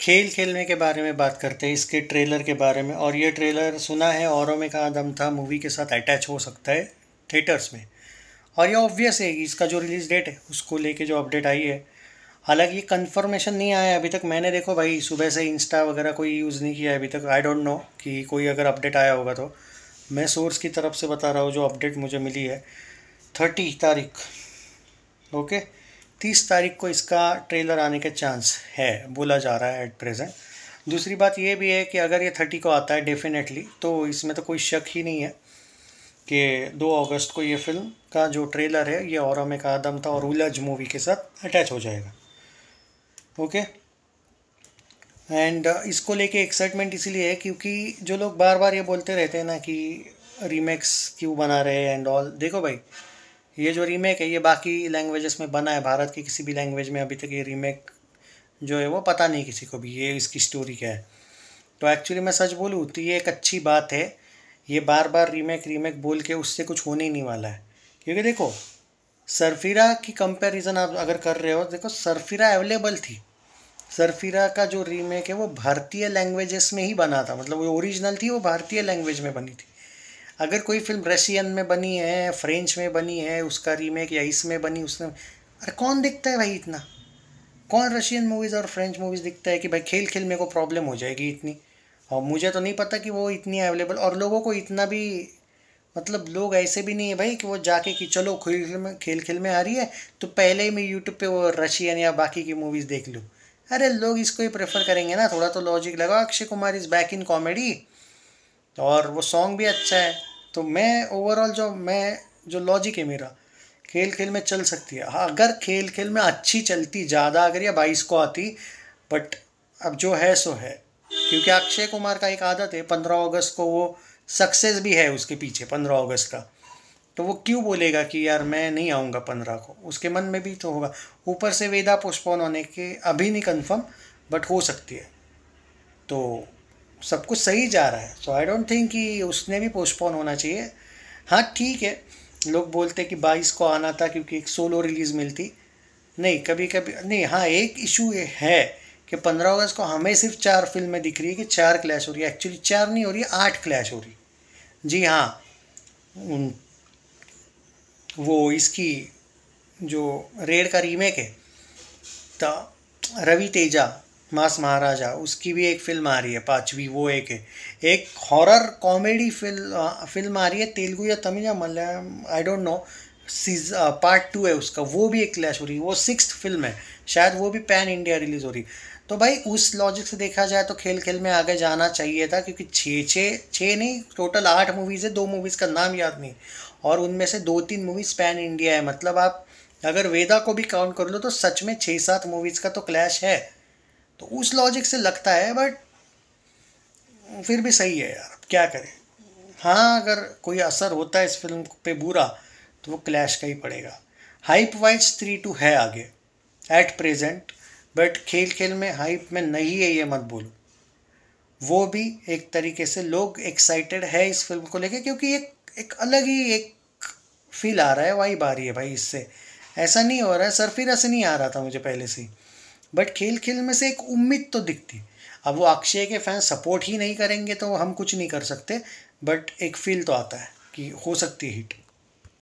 खेल खेलने के बारे में बात करते हैं इसके ट्रेलर के बारे में और ये ट्रेलर सुना है औरों में कहा दम था मूवी के साथ अटैच हो सकता है थिएटर्स में और ये ऑब्वियस है इसका जो रिलीज़ डेट है उसको लेके जो अपडेट आई है हालांकि ये कन्फर्मेशन नहीं आया अभी तक मैंने देखो भाई सुबह से इंस्टा वगैरह कोई यूज़ नहीं किया अभी तक आई डोंट नो कि कोई अगर अपडेट आया होगा तो मैं सोर्स की तरफ से बता रहा हूँ जो अपडेट मुझे मिली है थर्टी तारीख ओके तीस तारीख को इसका ट्रेलर आने के चांस है बोला जा रहा है एट प्रेजेंट दूसरी बात ये भी है कि अगर ये थर्टी को आता है डेफिनेटली तो इसमें तो कोई शक ही नहीं है कि दो अगस्त को ये फिल्म का जो ट्रेलर है ये और में का आदम था और उलज मूवी के साथ अटैच हो जाएगा ओके एंड uh, इसको लेके एक्साइटमेंट इसीलिए है क्योंकि जो लोग बार बार ये बोलते रहते हैं ना कि रीमेक्स क्यों बना रहे हैं एंड ऑल देखो भाई ये जो रीमेक है ये बाकी लैंग्वेजेस में बना है भारत की किसी भी लैंग्वेज में अभी तक ये रीमेक जो है वो पता नहीं किसी को भी ये इसकी स्टोरी क्या है तो एक्चुअली मैं सच बोलूँ तो ये एक अच्छी बात है ये बार बार रीमेक रीमेक बोल के उससे कुछ होने ही नहीं वाला है क्योंकि देखो सरफिरा की कंपैरिजन आप अगर कर रहे हो देखो सरफिरा अवेलेबल थी सरफिरा का जो रीमेक है वो भारतीय लैंग्वेजेस में ही बना था मतलब वो ओरिजिनल थी वो भारतीय लैंग्वेज में बनी थी अगर कोई फिल्म रशियन में बनी है फ्रेंच में बनी है उसका रीमेक या इसमें बनी उसने अरे कौन दिखता है भाई इतना कौन रशियन मूवीज़ और फ्रेंच मूवीज़ दिखता है कि भाई खेल खेल में को प्रॉब्लम हो जाएगी इतनी और मुझे तो नहीं पता कि वो इतनी अवेलेबल और लोगों को इतना भी मतलब लोग ऐसे भी नहीं है भाई कि वो जाके कि चलो खेल खेल में खेल खेल में आ रही है तो पहले ही मैं यूट्यूब पे वो रशियन या बाकी की मूवीज़ देख लूँ अरे लोग इसको ही प्रेफर करेंगे ना थोड़ा तो लॉजिक लगा Akshay Kumar is back in comedy और वो सॉन्ग भी अच्छा है तो मैं ओवरऑल जो मैं जो लॉजिक है मेरा खेल खेल में चल सकती है हाँ अगर खेल खेल में अच्छी चलती ज़्यादा अगर या बाईस को आती बट अब जो है सो है क्योंकि अक्षय कुमार का एक आदत है पंद्रह अगस्त को वो सक्सेस भी है उसके पीछे पंद्रह अगस्त का तो वो क्यों बोलेगा कि यार मैं नहीं आऊँगा पंद्रह को उसके मन में भी तो होगा ऊपर से वेदा पोस्टपोन होने के अभी नहीं कन्फर्म बट हो सकती है तो सब कुछ सही जा रहा है सो आई डोंट थिंक कि उसने भी पोस्टपोन होना चाहिए हाँ ठीक है लोग बोलते हैं कि बाईस को आना था क्योंकि एक सोलो रिलीज़ मिलती नहीं कभी कभी नहीं हाँ एक इशू ये है कि पंद्रह अगस्त को हमें सिर्फ चार फिल्में दिख रही है कि चार क्लैश हो रही है एक्चुअली चार नहीं हो रही आठ क्लैश हो रही जी हाँ वो इसकी जो रेड का रीमेक है तो रवि तेजा मास महाराजा उसकी भी एक फिल्म आ रही है पाँचवीं वो एक है एक हॉरर कॉमेडी फिल्म फिल्म आ रही है तेलुगु या तमिल या मलयालम आई डोंट नो सीज पार्ट टू है उसका वो भी एक क्लैश हो रही है वो सिक्स फिल्म है शायद वो भी पैन इंडिया रिलीज़ हो रही तो भाई उस लॉजिक से देखा जाए तो खेल खेल में आगे जाना चाहिए था क्योंकि छः छः छः नहीं टोटल आठ मूवीज़ है दो मूवीज़ का नाम याद नहीं और उनमें से दो तीन मूवीज़ पैन इंडिया है मतलब आप अगर वेदा को भी काउंट कर लो तो सच में छः सात मूवीज़ का तो क्लैश है तो उस लॉजिक से लगता है बट फिर भी सही है यार क्या करें हाँ अगर कोई असर होता है इस फिल्म पे बुरा तो वो क्लैश का ही पड़ेगा हाइप वाइज थ्री टू है आगे एट प्रेजेंट बट खेल खेल में हाइप में नहीं है ये मत बोलो वो भी एक तरीके से लोग एक्साइटेड है इस फिल्म को लेके क्योंकि एक एक अलग ही एक फील आ रहा है आ रही है भाई इससे ऐसा नहीं हो रहा है सरफिर ऐसे नहीं आ रहा था मुझे पहले से बट खेल खेल में से एक उम्मीद तो दिखती अब वो अक्षय के फैंस सपोर्ट ही नहीं करेंगे तो हम कुछ नहीं कर सकते बट एक फील तो आता है कि हो सकती है हिट